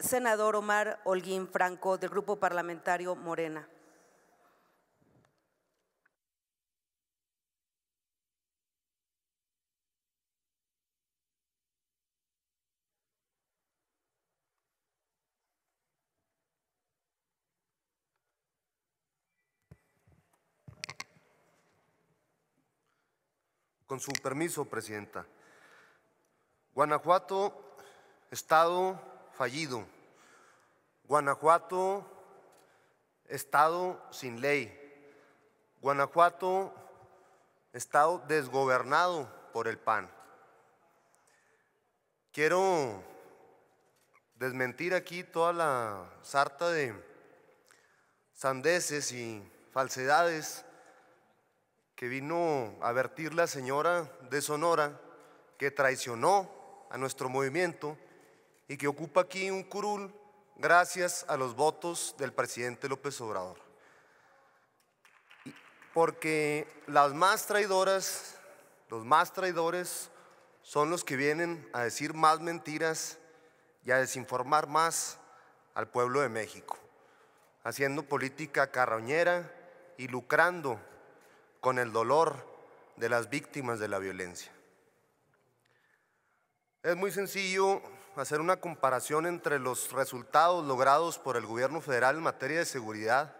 senador Omar Holguín Franco, del Grupo Parlamentario Morena. Con su permiso, Presidenta. Guanajuato, Estado fallido. Guanajuato, estado sin ley. Guanajuato, estado desgobernado por el PAN. Quiero desmentir aquí toda la sarta de sandeces y falsedades que vino a vertir la señora de Sonora, que traicionó a nuestro movimiento y que ocupa aquí un curul gracias a los votos del presidente López Obrador. Porque las más traidoras, los más traidores son los que vienen a decir más mentiras y a desinformar más al pueblo de México, haciendo política carroñera y lucrando con el dolor de las víctimas de la violencia. Es muy sencillo hacer una comparación entre los resultados logrados por el gobierno federal en materia de seguridad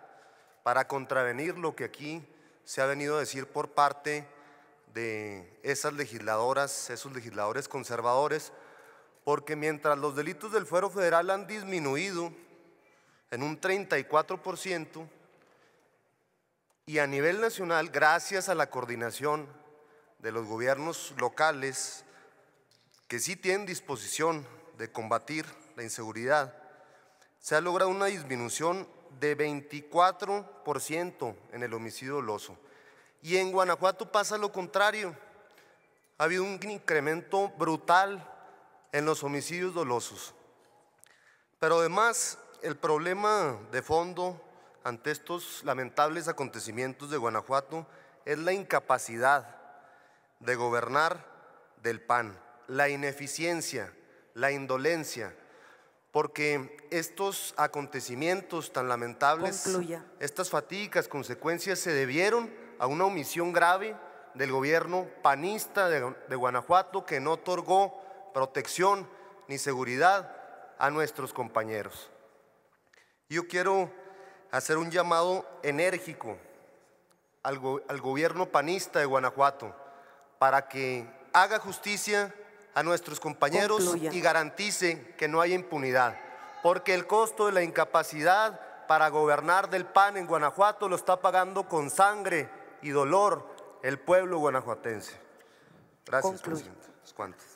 para contravenir lo que aquí se ha venido a decir por parte de esas legisladoras, esos legisladores conservadores, porque mientras los delitos del fuero federal han disminuido en un 34% y a nivel nacional, gracias a la coordinación de los gobiernos locales, que sí tienen disposición de combatir la inseguridad, se ha logrado una disminución de 24% en el homicidio doloso. Y en Guanajuato pasa lo contrario. Ha habido un incremento brutal en los homicidios dolosos. Pero además, el problema de fondo ante estos lamentables acontecimientos de Guanajuato es la incapacidad de gobernar del PAN la ineficiencia, la indolencia, porque estos acontecimientos tan lamentables, estas fatigas consecuencias se debieron a una omisión grave del gobierno panista de, Guanajuato que no otorgó protección ni seguridad a nuestros compañeros. Yo quiero hacer un llamado enérgico al gobierno panista de Guanajuato para que haga justicia a nuestros compañeros y garantice que no haya impunidad, porque el costo de la incapacidad para gobernar del PAN en Guanajuato lo está pagando con sangre y dolor el pueblo guanajuatense. Gracias, presidente.